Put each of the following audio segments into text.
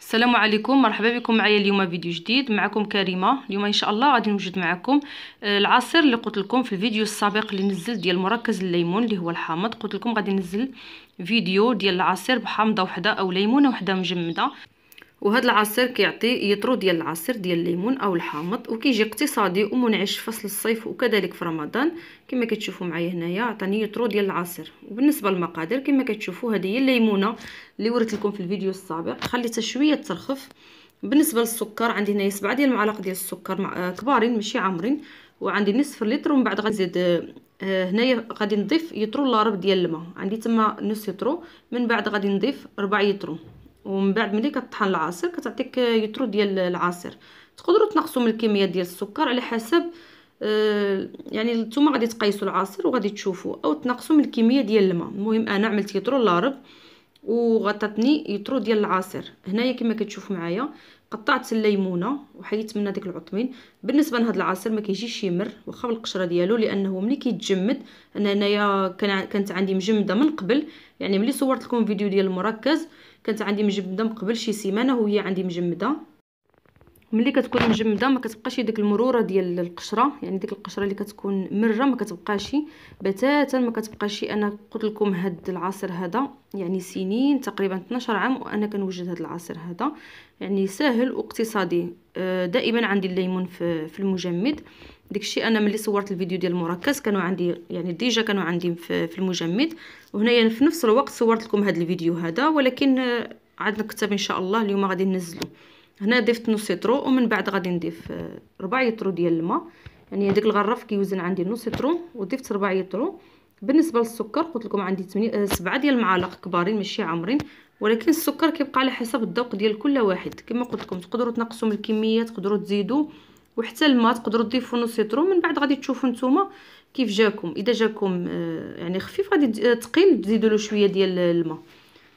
السلام عليكم مرحبا بكم معايا اليوم فيديو جديد معكم كريمه اليوم ان شاء الله غادي نوجد معكم آه، العصير اللي قلت لكم في الفيديو السابق اللي نزل ديال مركز الليمون اللي هو الحامض قلت لكم غادي نزل فيديو ديال العصير بحامضه وحده او ليمونه وحده مجمده وهذا العصير كيعطي يطرو ديال العصير ديال الليمون او الحامض وكيجي اقتصادي ومنعش في فصل الصيف وكذلك في رمضان كما كتشوفوا معايا هنايا عطاني يطرو ديال العصير وبالنسبه للمقادير كما كتشوفوا هذه هي الليمونه اللي وريت لكم في الفيديو السابق خليتها شويه ترخف بالنسبه للسكر عندي هنايا 7 ديال المعالق ديال السكر مع آه، كبارين ماشي عامرين وعندي نصف لتر ومن بعد غنزيد آه، هنايا غادي نضيف يطرو لارب ديال الماء عندي تما نص يطرو من بعد غادي نضيف ربع يطرو ومن بعد ملي كطحن العصير كتعطيك يترو ديال العصير تقدروا تنقصوا من الكميه ديال السكر على حسب آه يعني نتوما غادي تقيسوا العصير وغادي تشوفوا او تنقصوا من الكميه ديال الماء المهم انا عملت يترو لارب وغطتني يترو ديال العصير هنايا كما كتشوفوا معايا قطعت الليمونه وحيدت منها داك العطمين بالنسبه لهذا العصير ما كيجيش يمر واخا بالقشره ديالو لانه ملي كيتجمد انا هنايا كانت عندي مجمده من قبل يعني ملي صورت لكم فيديو ديال المركز كانت عندي مجمده من قبل شي سيمانه وهي عندي مجمده ملي كتكون مجمده ما كتبقاش ديك المروره ديال القشره يعني ديك القشره اللي كتكون مره ما كتبقاش بتاتا ما كتبقاش انا قلت لكم هاد العصير هذا يعني سنين تقريبا 12 عام وانا كنوجد هاد العصير هذا يعني ساهل واقتصادي آه، دائما عندي الليمون في المجمد داكشي انا ملي صورت الفيديو ديال المركز كانوا عندي يعني ديجا كانوا عندي في المجمد وهنايا يعني في نفس الوقت صورت لكم هاد الفيديو هذا ولكن عاد نكتب ان شاء الله اليوم غادي ننزلو هنا ضفت نص يترو ومن بعد غادي نضيف آه، ربع يترو ديال الماء يعني هذيك الغرف كيوزن عندي نص يترو وضفت ربع يترو بالنسبه للسكر قلت لكم عندي 8 7 آه، ديال المعالق كبارين ماشي عامرين ولكن السكر كيبقى على حسب الذوق ديال كل واحد كما قلت لكم تقدروا تنقصوا من الكميه تقدروا تزيدوا وحتى الماء تقدروا تضيفوا نص يترو من بعد غادي تشوفوا نتوما كيف جاكم اذا جاكم آه، يعني خفيف غادي ثقيل تزيدوا له شويه ديال الماء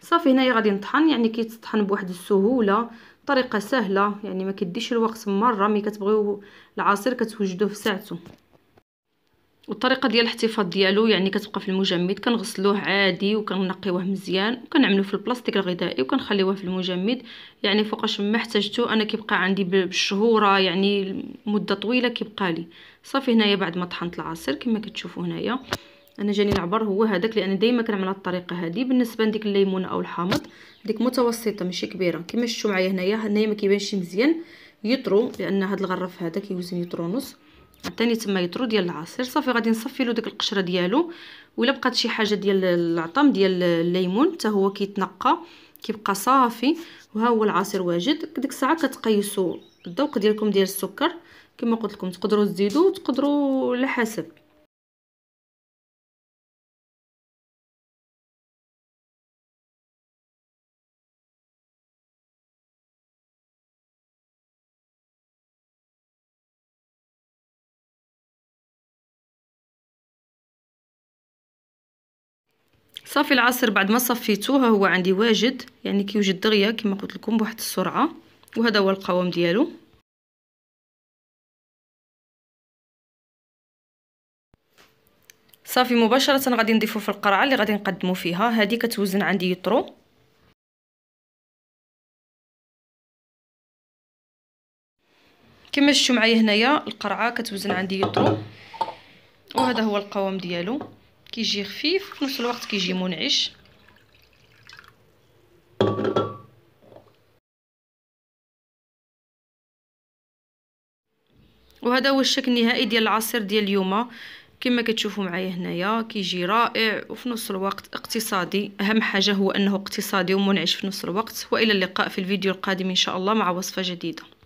صافي هنايا غادي نطحن يعني كيتطحن بواحد السهوله طريقه سهله يعني ما كديش الوقت مره مي كتبغيو العصير كتوجدوه في ساعته والطريقه ديال الاحتفاظ ديالو يعني كتبقى في المجمد كنغسلوه عادي وكنقيوه مزيان وكنعملوه في البلاستيك الغذائي وكنخليوه في المجمد يعني فوقاش ما احتاجتو انا كيبقى عندي بالشهوره يعني مده طويله كيبقى لي صافي هنايا بعد ما طحنت العصير كما كتشوفوا هنايا انا جاني العبر هو هذاك لان دائما كنعمل الطريقه هذه بالنسبه لديك الليمونه او الحامض ديك متوسطه ماشي كبيره كما شفتوا معايا هنايا هنايا ما كيبانش مزيان يطرو لان هذا الغرف هذا كيوزن يطرو نص الثاني تما يطرو ديال العصير صافي غادي نصفي له ديك القشره ديالو ولا بقات شي حاجه ديال العطام ديال الليمون حتى هو كيتنقى كيبقى صافي وها هو العصير واجد ديك الساعه كتقيسوا الذوق ديالكم ديال السكر كما قلت لكم تقدروا تزيدوا تقدروا على حسب صافي العصير بعد ما صفيته هو عندي واجد يعني كيوجد دغيا كما قلت لكم بواحد السرعه وهذا هو القوام ديالو صافي مباشره غادي نضيفو في القرعه اللي غادي نقدمو فيها هذه كتوزن عندي يطرو كما شفتوا معايا هنايا القرعه كتوزن عندي يطرو وهذا هو القوام ديالو كيجي خفيف في نفس الوقت كيجي منعش وهذا هو الشكل النهائي ديال العصير ديال اليوم كما كتشوفوا معايا هنايا كيجي رائع وفي نفس الوقت اقتصادي اهم حاجه هو انه اقتصادي ومنعش في نفس الوقت والى اللقاء في الفيديو القادم ان شاء الله مع وصفه جديده